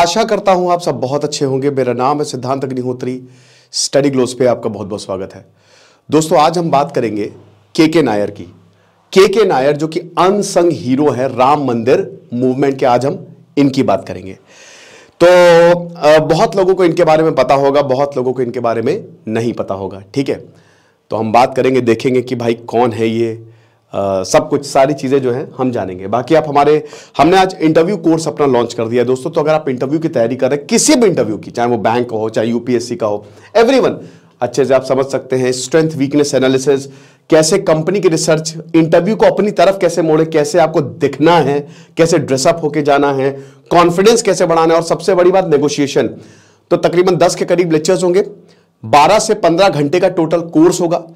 आशा करता हूं आप सब बहुत अच्छे होंगे मेरा नाम है सिद्धांत अग्निहोत्री स्टडी ग्लोस पे आपका बहुत बहुत स्वागत है दोस्तों आज हम बात करेंगे के के नायर की के के नायर जो कि अनसंग हीरो है राम मंदिर मूवमेंट के आज हम इनकी बात करेंगे तो बहुत लोगों को इनके बारे में पता होगा बहुत लोगों को इनके बारे में नहीं पता होगा ठीक है तो हम बात करेंगे देखेंगे कि भाई कौन है ये आ, सब कुछ सारी चीज़ें जो हैं हम जानेंगे बाकी आप हमारे हमने आज इंटरव्यू कोर्स अपना लॉन्च कर दिया दोस्तों तो अगर आप इंटरव्यू की तैयारी कर रहे हैं किसी भी इंटरव्यू की चाहे वो बैंक का हो चाहे यूपीएससी का हो एवरी अच्छे से आप समझ सकते हैं स्ट्रेंथ वीकनेस एनालिसिस कैसे कंपनी की रिसर्च इंटरव्यू को अपनी तरफ कैसे मोड़े कैसे आपको दिखना है कैसे ड्रेसअप होके जाना है कॉन्फिडेंस कैसे बढ़ाना है और सबसे बड़ी बात नेगोशिएशन तो तकरीबन दस के करीब लेक्चर्स होंगे बारह से पंद्रह घंटे का टोटल कोर्स होगा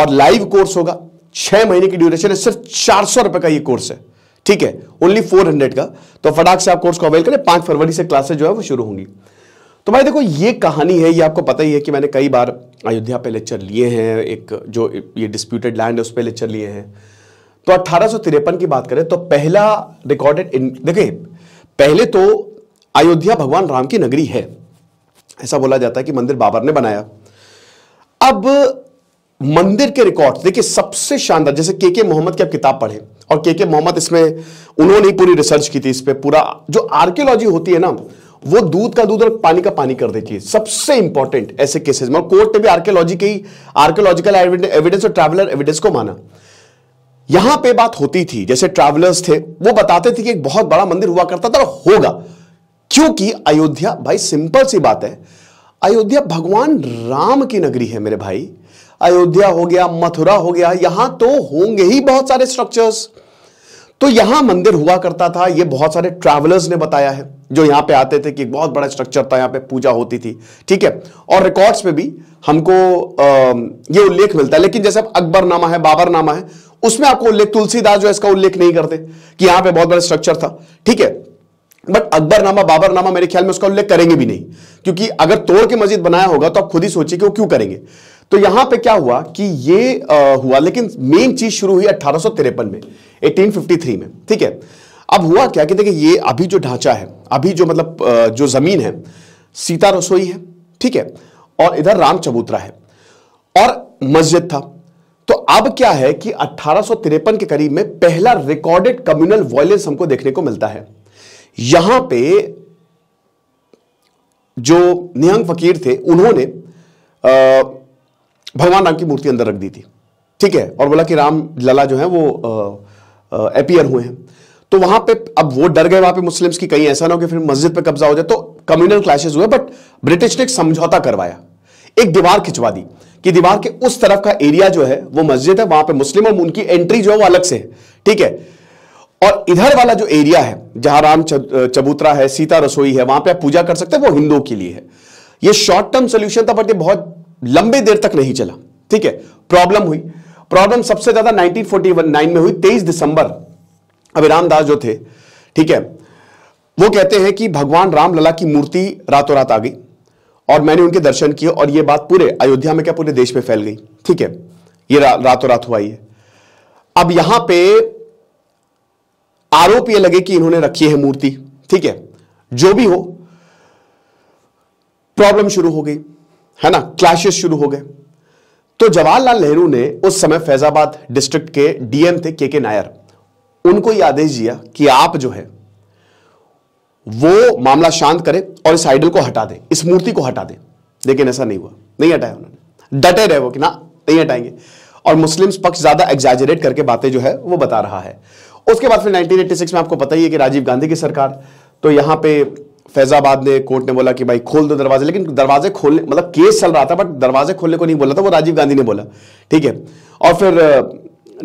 और लाइव कोर्स होगा छह महीने की ड्यूरेशन है सिर्फ चार सौ रुपए का ये कोर्स है ठीक है ओनली फोर हंड्रेड का तो फटाक से आप कोर्स को अवेल करें पांच फरवरी से क्लासेस जो है वो शुरू होंगी तो भाई देखो ये कहानी है ये आपको पता ही है कि मैंने कई बार अयोध्या पे लेक्चर लिए हैं एक जो ये डिस्प्यूटेड लैंड है उस पर लेक्चर लिए हैं तो अट्ठारह की बात करें तो पहला रिकॉर्डेड देखिए पहले तो अयोध्या भगवान राम की नगरी है ऐसा बोला जाता है कि मंदिर बाबर ने बनाया अब मंदिर के रिकॉर्ड देखिए सबसे शानदार जैसे के के मोहम्मद की आप किताब पढ़े और के के मोहम्मद इसमें उन्होंने ही पूरी रिसर्च की थी इस पर पूरा जो आर्कियोलॉजी होती है ना वो दूध का दूध और पानी का पानी कर देती है सबसे इंपॉर्टेंट ऐसे केसेस में कोर्ट ने भी आर्कियोलॉजी के आर्कियोलॉजिकल एविडेंस और ट्रैवलर एविडेंस को माना यहां पे बात होती थी जैसे ट्रैवलर्स थे वो बताते थे कि एक बहुत बड़ा मंदिर हुआ करता था और होगा क्योंकि अयोध्या भाई सिंपल सी बात है अयोध्या भगवान राम की नगरी है मेरे भाई अयोध्या हो गया मथुरा हो गया यहां तो होंगे ही बहुत सारे स्ट्रक्चर्स तो यहां मंदिर हुआ करता था ये बहुत सारे ट्रैवलर्स ने बताया है जो यहां पे आते थे कि एक बहुत बड़ा स्ट्रक्चर था यहां पे पूजा होती थी ठीक है और रिकॉर्ड्स में भी हमको आ, ये उल्लेख मिलता है लेकिन जैसे अकबरनामा है बाबरनामा है उसमें आपको उल्लेख तुलसीदास जो है इसका उल्लेख नहीं करते कि यहां पे बहुत बड़ा स्ट्रक्चर था ठीक है बट अकबरनामा बाबरनामा मेरे ख्याल में उसका उल्लेख करेंगे भी नहीं क्योंकि अगर तोड़ के मस्जिद बनाया होगा तो आप खुद ही सोचिए कि वो क्यों करेंगे तो यहां पे क्या हुआ कि ये आ, हुआ लेकिन मेन चीज शुरू हुई अठारह में 1853 में ठीक है अब हुआ क्या कि देखिए ये अभी जो ढांचा है अभी जो मतलब जो जमीन है सीता रसोई है ठीक है और इधर राम चबूतरा है और मस्जिद था तो अब क्या है कि अट्ठारह के करीब में पहला रिकॉर्डेड कम्युनल वॉयलेंस हमको देखने को मिलता है यहां पे जो निहंग फकीर थे उन्होंने आ, भगवान राम की मूर्ति अंदर रख दी थी ठीक है और बोला कि राम लला जो है वो अपियर हुए हैं तो वहां पे अब वो डर गए वहां पे मुस्लिम्स की कहीं ऐसा ना हो कि फिर मस्जिद पे कब्जा हो जाए तो कम्युनल क्लैशेस हुए बट ब्रिटिश ने एक समझौता करवाया एक दीवार खिंचवा दी कि दीवार के उस तरफ का एरिया जो है वो मस्जिद है वहां पे मुस्लिम और उनकी एंट्री जो है वो अलग से है ठीक है और इधर वाला जो एरिया है जहां राम चबूतरा है सीता रसोई है वहां पे आप पूजा कर सकते हैं वो हिंदुओं के लिए है ये शॉर्ट टर्म सोल्यूशन था बट ये बहुत लंबे देर तक नहीं चला ठीक है प्रॉब्लम हुई प्रॉब्लम सबसे ज्यादा 1941 में हुई 23 दिसंबर अभी रामदास जो थे ठीक है वो कहते हैं कि भगवान राम लला की मूर्ति रातों रात आ गई और मैंने उनके दर्शन किए और ये बात पूरे अयोध्या में क्या पूरे देश में फैल गई ठीक है ये रा, रातों रात हुआ ये अब यहां पे आरोप ये लगे कि इन्होंने रखी है मूर्ति ठीक है जो भी हो प्रॉब्लम शुरू हो गई है ना क्लैशेस शुरू हो गए तो जवाहरलाल नेहरू ने उस समय फैजाबाद डिस्ट्रिक्ट के डीएम थे के के नायर उनको यह आदेश दिया कि आप जो है वो मामला शांत करें और इस आइडल को हटा दें इस मूर्ति को हटा दें लेकिन ऐसा नहीं हुआ नहीं हटाया उन्होंने डटे रहे वो कि ना नहीं हटाएंगे और मुस्लिम्स पक्ष ज्यादा एग्जैजरेट करके बातें जो है वो बता रहा है उसके बाद फिर 1986 में आपको पता ही है कि राजीव गांधी की सरकार तो यहां पे फैजाबाद ने कोर्ट ने बोला कि भाई खोल दो दरवाजे लेकिन दरवाजे खोलने मतलब केस चल रहा था बट दरवाजे खोलने को नहीं बोला था वो राजीव गांधी ने बोला ठीक है और फिर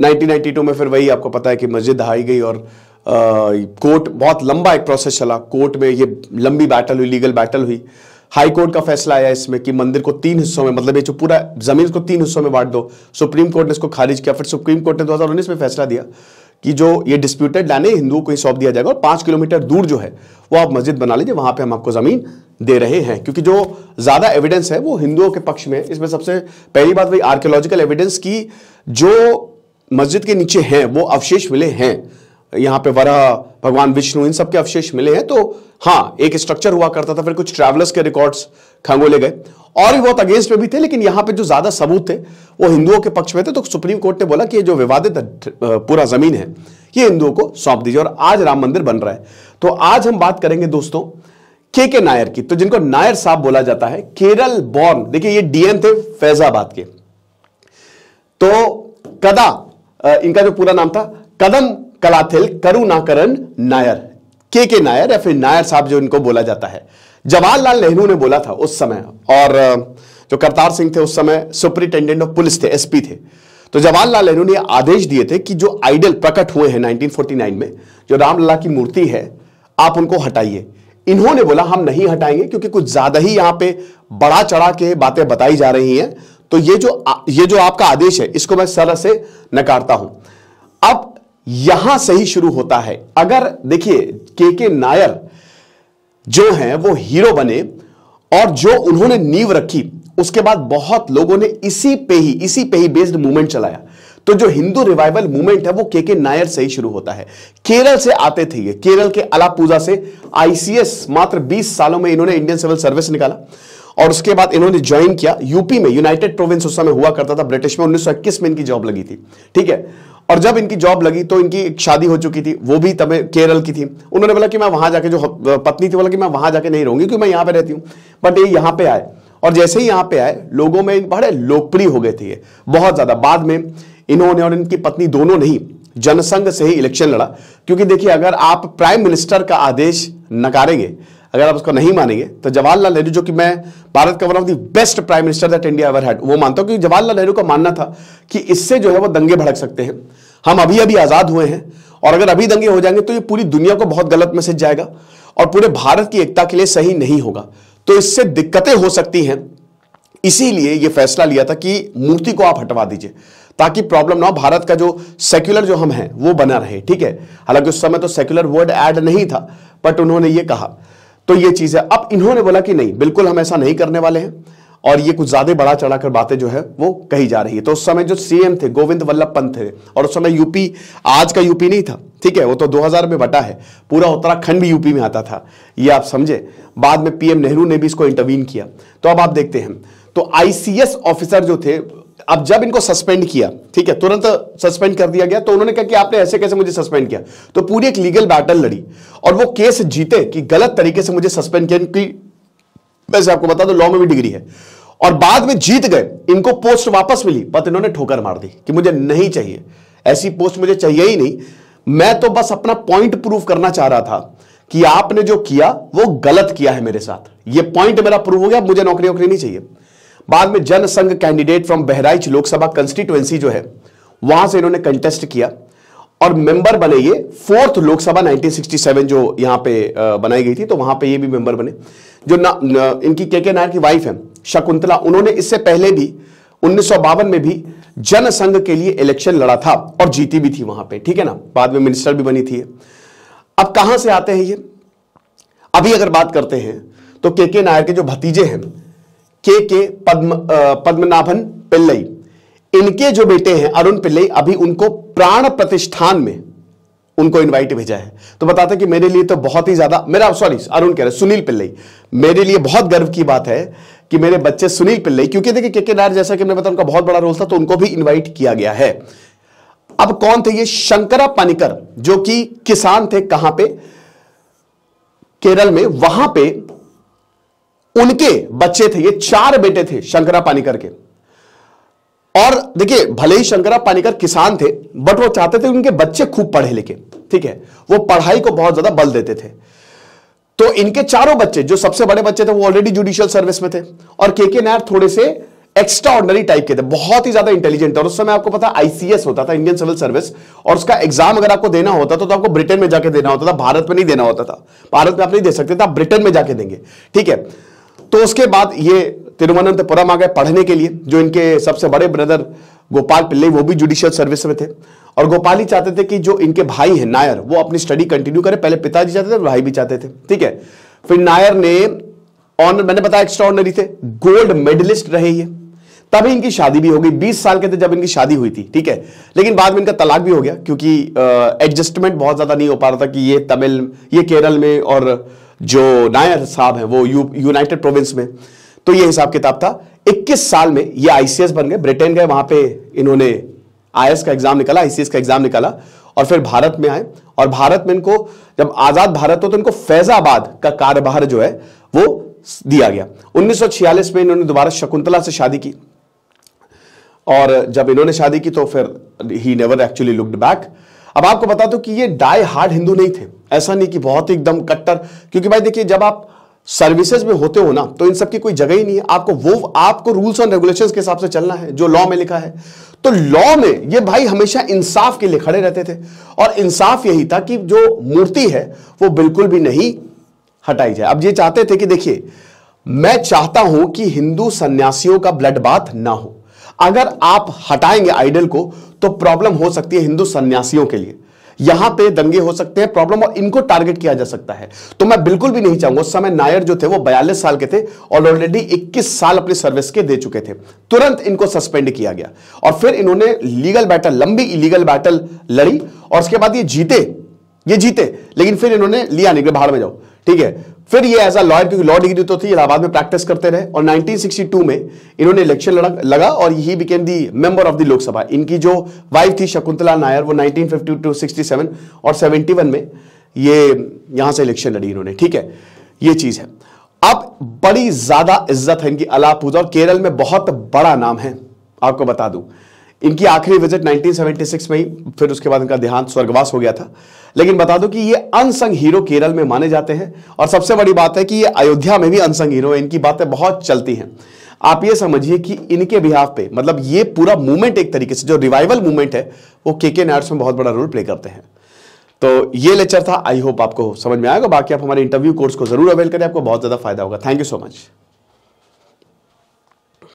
1992 में फिर वही आपको पता है कि मस्जिद दहाई गई और कोर्ट बहुत लंबा एक प्रोसेस चला कोर्ट में ये लंबी बैटल हुई लीगल बैटल हुई हाई कोर्ट का फैसला आया इसमें कि मंदिर को तीन हिस्सों में मतलब ये जो पूरा जमीन को तीन हिस्सों में बांट दो सुप्रीम कोर्ट ने इसको खारिज किया फिर सुप्रीम कोर्ट ने 2019 में फैसला दिया कि जो ये डिस्प्यूटेड लैंड है हिंदुओं को ही सौंप दिया जाएगा और पांच किलोमीटर दूर जो है वो आप मस्जिद बना लीजिए वहां पे हम आपको ज़मीन दे रहे हैं क्योंकि जो ज़्यादा एविडेंस है वो हिंदुओं के पक्ष में इसमें सबसे पहली बात वही आर्कियोलॉजिकल एविडेंस की जो मस्जिद के नीचे हैं वो अवशेष मिले हैं यहाँ पे वरह भगवान विष्णु इन सब के अवशेष मिले हैं तो हाँ एक स्ट्रक्चर हुआ करता था फिर कुछ ट्रैवलर्स के रिकॉर्ड्स खंगोले गए और भी बहुत अगेंस्ट में भी थे लेकिन यहाँ पे जो ज्यादा सबूत थे वो हिंदुओं के पक्ष में थे तो सुप्रीम कोर्ट ने बोला कि ये जो विवादित पूरा जमीन है ये हिंदुओं को सौंप दीजिए और आज राम मंदिर बन रहा है तो आज हम बात करेंगे दोस्तों के के नायर की तो जिनको नायर साहब बोला जाता है केरल बॉर्न देखिए ये डीएम थे फैजाबाद के तो कदा इनका जो पूरा नाम था कदम कलाथिल करुणाकरण नायर के के नायर या फिर नायर साहब जो इनको बोला जाता है जवाहरलाल नेहरू ने बोला था उस समय और जो करतार सिंह थे उस समय सुपरिटेंडेंट ऑफ पुलिस थे एसपी थे तो जवाहरलाल नेहरू ने आदेश दिए थे कि जो आइडल प्रकट हुए हैं 1949 में जो रामलला की मूर्ति है आप उनको हटाइए इन्होंने बोला हम नहीं हटाएंगे क्योंकि कुछ ज्यादा ही यहां पे बड़ा चढ़ा के बातें बताई जा रही हैं तो ये जो ये जो आपका आदेश है इसको मैं सरह से नकारता हूं अब यहां से ही शुरू होता है अगर देखिए के के नायर जो हैं वो हीरो बने और जो उन्होंने नींव रखी उसके बाद बहुत लोगों ने इसी पे ही इसी पे ही बेस्ड मूवमेंट चलाया तो जो हिंदू रिवाइवल मूवमेंट है वो के के नायर से ही शुरू होता है केरल से आते थे ये केरल के अलापूजा से आईसीएस मात्र 20 सालों में इन्होंने इंडियन सिविल सर्विस निकाला और उसके बाद इन्होंने ज्वाइन किया यूपी में यूनाइटेड प्रोविंस उस समय हुआ करता था ब्रिटिश में 1921 में इनकी जॉब लगी थी ठीक है और जब इनकी जॉब लगी तो इनकी एक शादी हो चुकी थी वो भी तब केरल की थी उन्होंने बोला कि मैं वहां जाके जो पत्नी थी बोला कि मैं वहाँ जाके नहीं रहूँगी क्योंकि मैं यहाँ पे रहती हूँ बट ये यहाँ पे आए और जैसे ही यहाँ पे आए लोगों में बड़े लोकप्रिय हो गए थे ये बहुत ज़्यादा बाद में इन्होंने और इनकी पत्नी दोनों नहीं जनसंघ से ही इलेक्शन लड़ा क्योंकि देखिए अगर आप प्राइम मिनिस्टर का आदेश नकारेंगे अगर आप उसको नहीं मानेंगे तो जवाहरलाल नेहरू जो कि मैं भारत का one of the best prime minister that India ever had वो मानता हूं कि जवाहरलाल नेहरू का मानना था कि इससे जो है वो दंगे भड़क सकते हैं हम अभी अभी आज़ाद हुए हैं और अगर अभी दंगे हो जाएंगे तो ये पूरी दुनिया को बहुत गलत मैसेज जाएगा और पूरे भारत की एकता के लिए सही नहीं होगा तो इससे दिक्कतें हो सकती हैं इसीलिए यह फैसला लिया था कि मूर्ति को आप हटवा दीजिए ताकि प्रॉब्लम ना हो भारत का जो सेक्युलर जो हम हैं वो बना रहे ठीक है हालांकि उस समय तो सेक्युलर वर्ड ऐड नहीं था बट उन्होंने ये कहा तो ये चीज है अब इन्होंने बोला कि नहीं बिल्कुल हम ऐसा नहीं करने वाले हैं और ये कुछ ज्यादा बढ़ा चढ़ाकर बातें जो है वो कही जा रही है तो उस समय जो सीएम थे गोविंद वल्लभ पंत थे और उस समय यूपी आज का यूपी नहीं था ठीक है वो तो 2000 में बटा है पूरा उत्तराखंड भी यूपी में आता था ये आप समझे बाद में पीएम नेहरू ने भी इसको इंटरवीन किया तो अब आप देखते हैं तो आईसीएस ऑफिसर जो थे अब जब इनको सस्पेंड किया ठीक है तुरंत सस्पेंड कर दिया गया तो उन्होंने कहा कि आपने ऐसे कैसे मुझे सस्पेंड किया तो पूरी एक लीगल बैटल लड़ी और वो केस जीते कि गलत तरीके से मुझे सस्पेंड किया इनकी वैसे आपको बता दो लॉ में भी डिग्री है और बाद में जीत गए इनको पोस्ट वापस मिली बट इन्होंने ठोकर मार दी कि मुझे नहीं चाहिए ऐसी पोस्ट मुझे चाहिए ही नहीं मैं तो बस अपना पॉइंट प्रूव करना चाह रहा था कि आपने जो किया वो गलत किया है मेरे साथ ये पॉइंट मेरा प्रूव हो गया मुझे नौकरी वोकरी नहीं चाहिए बाद में Jana Sangh candidate from Bahraich Lok Sabha constituency जो है वहां से इन्होंने कंटेस्ट किया और मेंबर बने ये फोर्थ लोकसभा 1967 जो यहां पे बनाई गई थी तो वहां पे ये भी मेंबर बने जो ना, ना इनकी के के नायर की वाइफ है शकुंतला उन्होंने इससे पहले भी उन्नीस में भी जनसंघ के लिए इलेक्शन लड़ा था और जीती भी थी वहां पे ठीक है ना बाद में मिनिस्टर भी बनी थी अब कहां से आते हैं ये अभी अगर बात करते हैं तो के के नायर के जो भतीजे हैं के के पद्म पद्मनाभन पिल्लई इनके जो बेटे हैं अरुण पिल्लई अभी उनको प्राण प्रतिष्ठान में उनको इनवाइट भेजा है तो बताते कि मेरे लिए तो बहुत ही ज्यादा मेरा सॉरी अरुण कह रहे सुनील पिल्लई मेरे लिए बहुत गर्व की बात है कि मेरे बच्चे सुनील पिल्लई क्योंकि देखिए के के नायर जैसा कि मैंने बताया उनका बहुत बड़ा रोल था तो उनको भी इन्वाइट किया गया है अब कौन थे ये शंकरा पानिकर जो कि किसान थे कहां पे केरल में वहां पे उनके बच्चे थे ये चार बेटे थे शंकरा पानीकर के और देखिए भले ही शंकरा पानीकर किसान थे बट वो चाहते थे उनके बच्चे खूब पढ़े लिखे ठीक है वो पढ़ाई को बहुत ज्यादा बल देते थे तो इनके चारों बच्चे जो सबसे बड़े बच्चे थे वो ऑलरेडी जुडिशियल सर्विस में थे और के के नायर थोड़े से एक्स्ट्रा ऑर्डनरी टाइप के थे बहुत ही ज्यादा इंटेलिजेंट थे और उस समय आपको पता आईसीएस होता था इंडियन सिविल सर्विस और उसका एग्जाम अगर आपको देना होता था तो, तो आपको ब्रिटेन में जाके देना होता था भारत में नहीं देना होता था भारत में आप नहीं दे सकते थे तो आप ब्रिटेन में जाके देंगे ठीक है तो उसके बाद ये तिरुवनंतपुरम आ गए पढ़ने के लिए जो इनके सबसे बड़े ब्रदर गोपाल पिल्ले वो भी जुडिशियल सर्विस में थे और गोपाल ही चाहते थे कि जो इनके भाई हैं नायर वो अपनी स्टडी कंटिन्यू करें पहले पिताजी चाहते थे भाई भी चाहते थे ठीक है फिर नायर ने ऑनर मैंने बताया एक्स्ट्रा थे गोल्ड मेडलिस्ट रहे ये तभी इनकी शादी भी हो गई बीस साल के थे जब इनकी शादी हुई थी ठीक है लेकिन बाद में इनका तलाक भी हो गया क्योंकि एडजस्टमेंट बहुत ज्यादा नहीं हो पा रहा था कि ये तमिल ये केरल में और जो नायर साहब हैं वो यू, यूनाइटेड प्रोविंस में तो ये हिसाब किताब था 21 साल में ये आईसीएस बन गए ब्रिटेन गए वहां पे इन्होंने आई का एग्जाम निकाला आईसीएस का एग्जाम निकाला और फिर भारत में आए और भारत में इनको जब आजाद भारत हो तो इनको फैजाबाद का कार्यभार जो है वो दिया गया 1946 में इन्होंने दोबारा शकुंतला से शादी की और जब इन्होंने शादी की तो फिर he never actually looked back अब आपको बता दो कि ये डाई हार्ड हिंदू नहीं थे ऐसा नहीं कि बहुत ही एकदम कट्टर क्योंकि भाई देखिए जब आप सर्विसेज में होते हो ना तो इन सब की कोई जगह ही नहीं है आपको वो आपको रूल्स और रेगुलेशंस के हिसाब से चलना है जो लॉ में लिखा है तो लॉ में ये भाई हमेशा इंसाफ के लिए खड़े रहते थे और इंसाफ यही था कि जो मूर्ति है वो बिल्कुल भी नहीं हटाई जाए अब ये चाहते थे कि देखिए मैं चाहता हूं कि हिंदू सन्यासियों का ब्लड बाथ ना हो अगर आप हटाएंगे आइडल को तो प्रॉब्लम हो सकती है हिंदू सन्यासियों के लिए यहां पे दंगे हो सकते हैं प्रॉब्लम और इनको टारगेट किया जा सकता है तो मैं बिल्कुल भी नहीं चाहूंगा उस समय नायर जो थे वो बयालीस साल के थे और ऑलरेडी इक्कीस साल अपनी सर्विस के दे चुके थे तुरंत इनको सस्पेंड किया गया और फिर इन्होंने लीगल बैटल लंबी इलीगल बैटल लड़ी और उसके बाद ये जीते ये जीते लेकिन फिर इन्होंने लिया नहीं बाहर में जाओ ठीक है फिर ये एज अ लॉयर क्योंकि लॉ डिग्री तो थी इलाहाबाद में प्रैक्टिस करते रहे और 1962 में इन्होंने इलेक्शन लगा और ही became the member of the Lok Sabha इनकी जो वाइफ थी शकुंतला नायर वो 1952 टू 67 और 71 में ये यहां से इलेक्शन लड़ी इन्होंने ठीक है ये चीज है अब बड़ी ज्यादा इज्जत है इनकी पूजा और केरल में बहुत बड़ा नाम है आपको बता दू इनकी आखिरी विजिट 1976 में ही फिर उसके बाद इनका देहांत स्वर्गवास हो गया था लेकिन बता दो कि ये अनसंग हीरो केरल में माने जाते हैं और सबसे बड़ी बात है कि ये अयोध्या में भी अनसंग हीरो है इनकी बातें बहुत चलती हैं आप ये समझिए कि इनके बिहाफ पे मतलब ये पूरा मूवमेंट एक तरीके से जो रिवाइवल मूवमेंट है वो के के नायर्स में बहुत बड़ा रोल प्ले करते हैं तो ये लेक्चर था आई होप आपको समझ में आएगा बाकी आप हमारे इंटरव्यू कोर्स को जरूर अवेल करें आपको बहुत ज़्यादा फायदा होगा थैंक यू सो मच